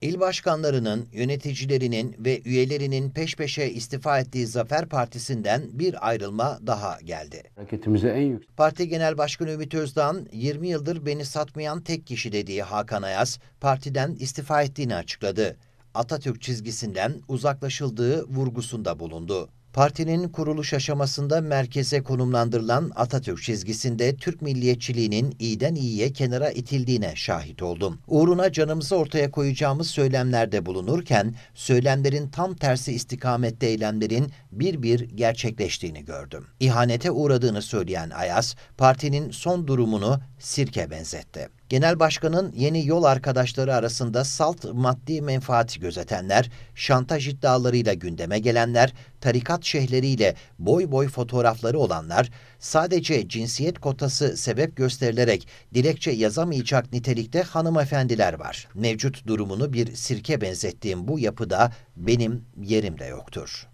İl başkanlarının, yöneticilerinin ve üyelerinin peş peşe istifa ettiği Zafer Partisi'nden bir ayrılma daha geldi. Hareketimize en yüksek. Parti Genel Başkanı Ümit Özdağ'ın 20 yıldır beni satmayan tek kişi dediği Hakan Ayaz, partiden istifa ettiğini açıkladı. Atatürk çizgisinden uzaklaşıldığı vurgusunda bulundu. Partinin kuruluş aşamasında merkeze konumlandırılan Atatürk çizgisinde Türk milliyetçiliğinin iyiden iyiye kenara itildiğine şahit oldum. Uğruna canımızı ortaya koyacağımız söylemlerde bulunurken söylemlerin tam tersi istikamette eylemlerin bir bir gerçekleştiğini gördüm. İhanete uğradığını söyleyen Ayas, partinin son durumunu sirke benzetti. Genel Başkan'ın yeni yol arkadaşları arasında salt maddi menfaati gözetenler, şantaj iddialarıyla gündeme gelenler, tarikat şeyhleriyle boy boy fotoğrafları olanlar, sadece cinsiyet kotası sebep gösterilerek dilekçe yazamayacak nitelikte hanımefendiler var. Mevcut durumunu bir sirke benzettiğim bu yapıda benim yerim de yoktur.